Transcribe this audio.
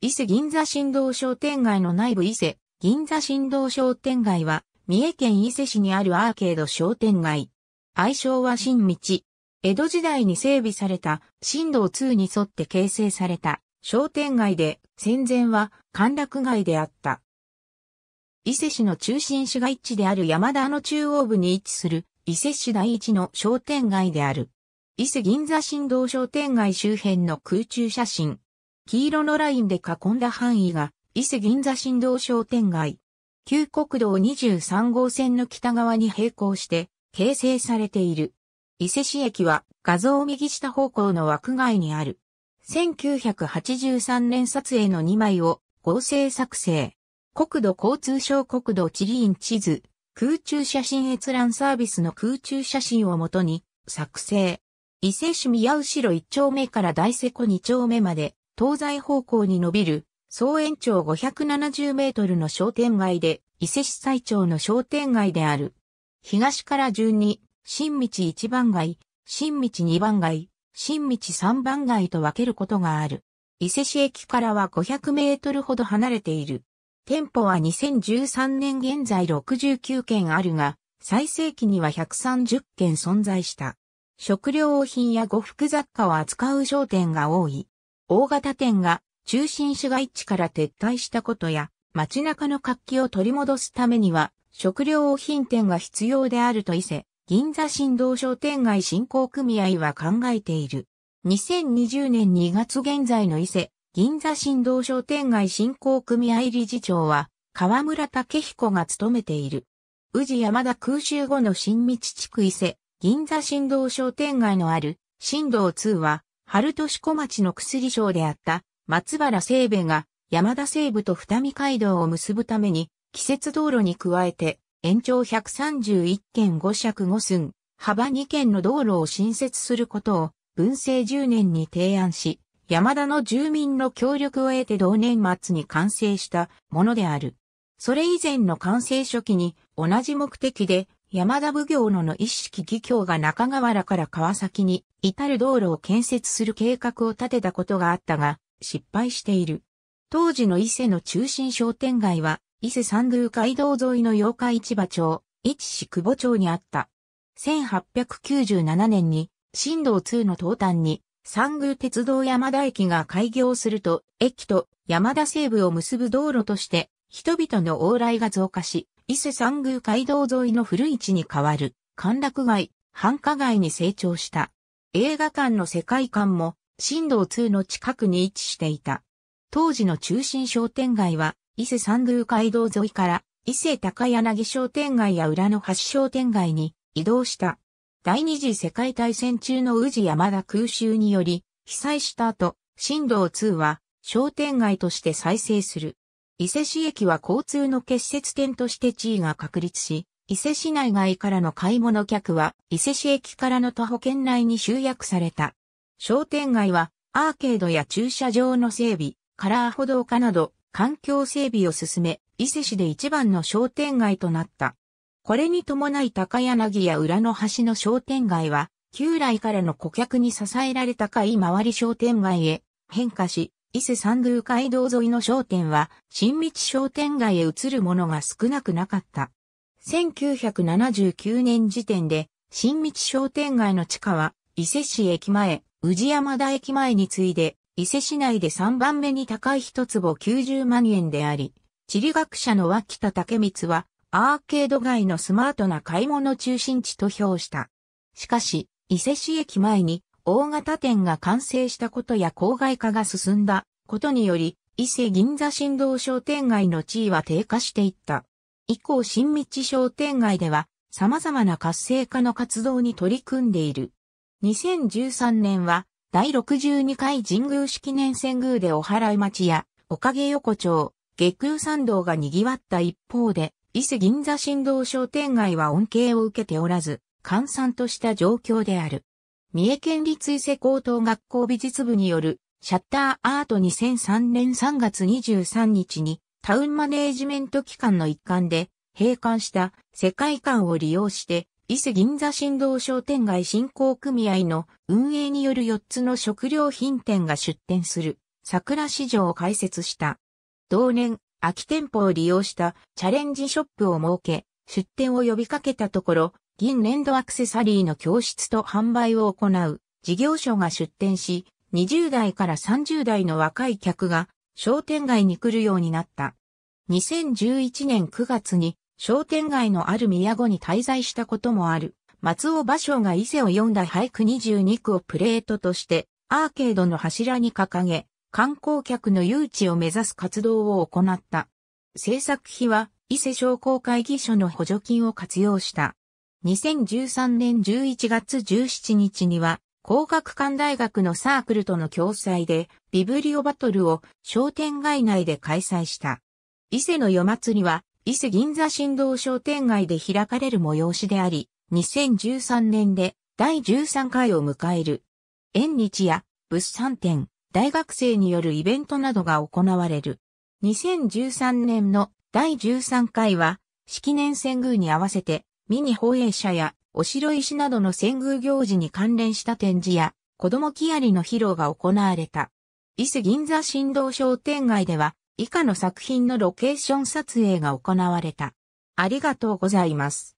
伊勢銀座振動商店街の内部伊勢銀座振動商店街は、三重県伊勢市にあるアーケード商店街。愛称は新道。江戸時代に整備された新道2に沿って形成された商店街で、戦前は歓楽街であった。伊勢市の中心市街地である山田の中央部に位置する伊勢市第一の商店街である。伊勢銀座振動商店街周辺の空中写真。黄色のラインで囲んだ範囲が、伊勢銀座振動商店街。旧国道23号線の北側に並行して形成されている。伊勢市駅は画像右下方向の枠外にある。1983年撮影の2枚を合成作成。国土交通省国土地理院地図、空中写真閲覧サービスの空中写真をもとに作成。伊勢市宮後ろ1丁目から大瀬古2丁目まで東西方向に伸びる、総延長570メートルの商店街で、伊勢市最長の商店街である。東から順に、新道1番街、新道2番街、新道3番街と分けることがある。伊勢市駅からは500メートルほど離れている。店舗は2013年現在69件あるが、最盛期には130件存在した。食料品や呉服雑貨を扱う商店が多い。大型店が中心市街地から撤退したことや、街中の活気を取り戻すためには、食料品店が必要であると伊勢、銀座振動商店街振興組合は考えている。2020年2月現在の伊勢、銀座振動商店街振興組合理事長は、河村武彦が務めている。宇治山田空襲後の新道地区伊勢、銀座振動商店街のある、振動2は、春都市小町の薬商であった松原清兵衛が山田西部と二見街道を結ぶために季節道路に加えて延長131件5尺5寸、幅2件の道路を新設することを文政10年に提案し、山田の住民の協力を得て同年末に完成したものである。それ以前の完成初期に同じ目的で山田奉行のの一式義教が中河原から川崎に至る道路を建設する計画を立てたことがあったが、失敗している。当時の伊勢の中心商店街は、伊勢三宮街道沿いの八日市場町、一市久保町にあった。1897年に、新道2の東端に、三宮鉄道山田駅が開業すると、駅と山田西部を結ぶ道路として、人々の往来が増加し、伊勢山宮街道沿いの古市に変わる、歓楽街、繁華街に成長した。映画館の世界観も、新動2の近くに位置していた。当時の中心商店街は、伊勢山宮街道沿いから、伊勢高柳商店街や裏の橋商店街に移動した。第二次世界大戦中の宇治山田空襲により、被災した後、新動2は商店街として再生する。伊勢市駅は交通の結節点として地位が確立し、伊勢市内外からの買い物客は、伊勢市駅からの徒歩圏内に集約された。商店街は、アーケードや駐車場の整備、カラー歩道化など、環境整備を進め、伊勢市で一番の商店街となった。これに伴い高柳や裏の橋の商店街は、旧来からの顧客に支えられた買い回り商店街へ変化し、伊勢三宮街道沿いの商店は、新道商店街へ移るものが少なくなかった。1979年時点で、新道商店街の地下は、伊勢市駅前、宇治山田駅前に次いで、伊勢市内で3番目に高い一坪90万円であり、地理学者の脇田武光は、アーケード街のスマートな買い物中心地と評した。しかし、伊勢市駅前に大型店が完成したことや郊外化が進んだことにより、伊勢銀座新道商店街の地位は低下していった。以降新道商店街では様々な活性化の活動に取り組んでいる。2013年は第62回神宮式年遷宮でお払い町やおかげ横丁、月空参道が賑わった一方で、伊勢銀座新道商店街は恩恵を受けておらず、閑散とした状況である。三重県立伊勢高等学校美術部によるシャッターアート2003年3月23日にタウンマネージメント機関の一環で閉館した世界観を利用して伊勢銀座振動商店街振興組合の運営による4つの食料品店が出店する桜市場を開設した。同年、空き店舗を利用したチャレンジショップを設け、出店を呼びかけたところ、銀連動アクセサリーの教室と販売を行う事業所が出店し、20代から30代の若い客が商店街に来るようになった。2011年9月に商店街のある都に滞在したこともある。松尾芭蕉が伊勢を読んだ俳句22句をプレートとしてアーケードの柱に掲げ、観光客の誘致を目指す活動を行った。制作費は伊勢商工会議所の補助金を活用した。2013年11月17日には、工学館大学のサークルとの共催で、ビブリオバトルを商店街内で開催した。伊勢の夜祭りは、伊勢銀座振動商店街で開かれる催しであり、2013年で第13回を迎える。縁日や物産展、大学生によるイベントなどが行われる。2013年の第13回は、式年遷宮に合わせてミニ放映車や、お城石などの遷宮行事に関連した展示や、子供木りの披露が行われた。伊勢銀座振動商店街では、以下の作品のロケーション撮影が行われた。ありがとうございます。